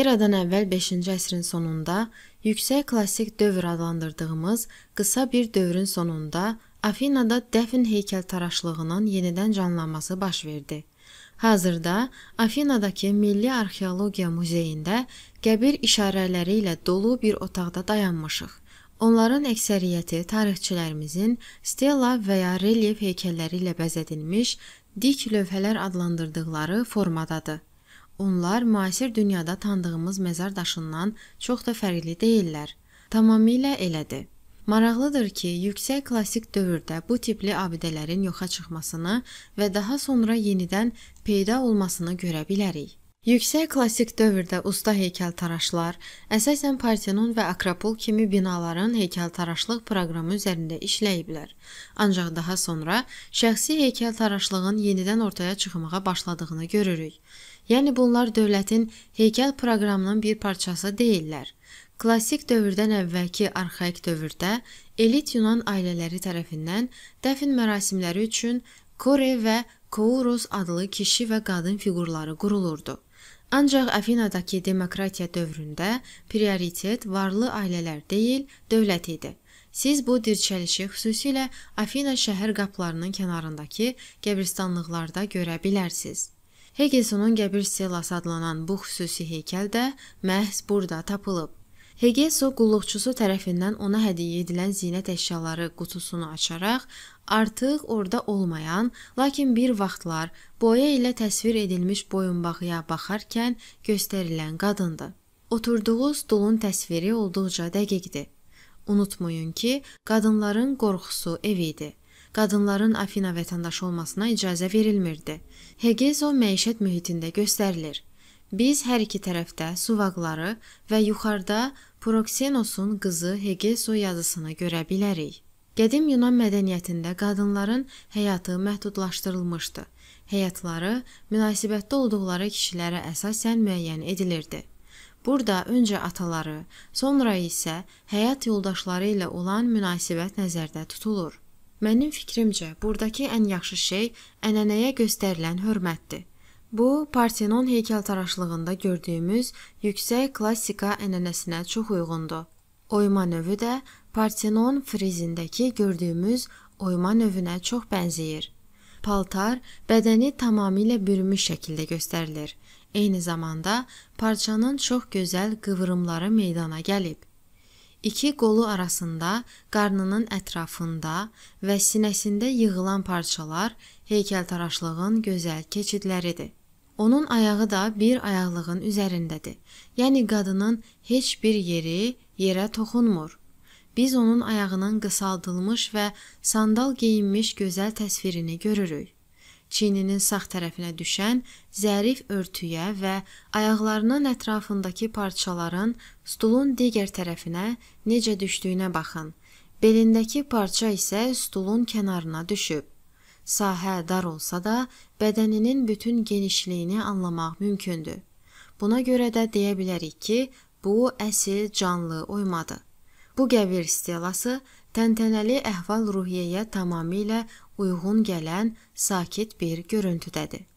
Eradan əvvəl 5-ci əsrin sonunda yüksək klassik dövr adlandırdığımız qısa bir dövrün sonunda Afinada dəfn heykəltaraşlığının yenidən canlanması baş verdi. Hazırda Afinadakı Milli Arxeologiya Muzeyində qəbir işarələri ilə dolu bir otaqda dayanmışıq. Onların əksəriyyəti tarixçilərimizin stela və ya relyef heykəlləri ilə bəzədilmiş dik lövhələr adlandırdıqları formadadır. Onlar müasir dünyada tanıdığımız məzar daşından çox da fərqli deyillər. Tamamilə elədir. Maraqlıdır ki, yüksək klassik dövrdə bu tipli abidələrin yoxa çıxmasını və daha sonra yenidən peyda olmasını görə bilərik. Yüksək klassik dövrdə usta heykəltaraşlar əsasən Partenon və Akropol kimi binaların heykəltaraşlıq proqramı üzərində işləyiblər. Ancaq daha sonra şəxsi heykəltaraşlığın yenidən ortaya çıxmağa başladığını görürük. Yəni bunlar dövlətin heykəl proqramının bir parçası deyillər. Klassik dövrdən əvvəlki arxaik dövrdə elit Yunan ailələri tərəfindən dəfn mərasimləri üçün Kore və Kouros adlı kişi və qadın fiqurları qurulurdu. Ancaq Afinadakı demokratiya dövründə prioritet varlı ailələr deyil, dövlət idi. Siz bu dirçəlişi xüsusilə Afina şəhər qapılarının kənarındakı qəbristanlıqlarda görə bilərsiniz. Hegelsunun qəbir stelası adlanan bu xüsusi heykəl də məhz burada tapılıb. Hegeso qulluqçusu tərəfindən ona hədiyyə edilən zinət əşyaları qutusunu açaraq artıq orada olmayan, lakin bir vaxtlar boya ilə təsvir edilmiş boyunbağıya baxarkən göstərilən qadındır. Oturduğu stolun təsviri olduqca dəqiqdir. Unutmayın ki, qadınların qorxusu ev idi. Qadınların Afina vətəndaşı olmasına icazə verilmirdi. Hegeso məişət mühitində göstərilir. Biz hər iki tərəfdə suvaqları və yuxarıda Proksenosun qızı Hegeso yazısını görə bilərik. Qədim Yunan mədəniyyətində qadınların həyatı məhdudlaşdırılmışdı. Həyatları münasibətdə olduqları kişilərə əsasən müəyyən edilirdi. Burada öncə ataları, sonra isə həyat yoldaşları ilə olan münasibət nəzərdə tutulur. Mənim fikrimcə, burdakı ən yaxşı şey ənənəyə göstərilən hörmətdir. Bu, Partenon heykəltaraşlığında gördüyümüz yüksək klassika ənənəsinə çox uyğundur. Oyma növü də Partenon frizindəki gördüyümüz oyma növünə çox bənzəyir. Paltar bədəni tamamilə bürümüş şəkildə göstərilir. Eyni zamanda parçanın çox gözəl qıvrımları meydana gəlib. İki qolu arasında, qarnının ətrafında və sinəsində yığılan parçalar heykəltaraşlığın gözəl keçidləridir. Onun ayağı da bir ayaqlığın üzərindədir. Yəni qadının heç bir yeri yerə toxunmur. Biz onun ayağının qısaldılmış və sandal geyinmiş gözəl təsvirini görürük. Çiyninin sağ tərəfinə düşən zərif örtüyə və ayaqlarının ətrafındakı parçaların stulun digər tərəfinə necə düşdüyünə baxın. Belindəki parça isə stulun kənarına düşüb. Sahə dar olsa da, bədəninin bütün genişliyini anlamaq mümkündür. Buna görə də deyə bilərik ki, bu əsl canlı oymadır. Bu qəvir stilası təntənəli əhval-ruhiyyəyə tamamilə uyğun gələn sakit bir görüntüdədir.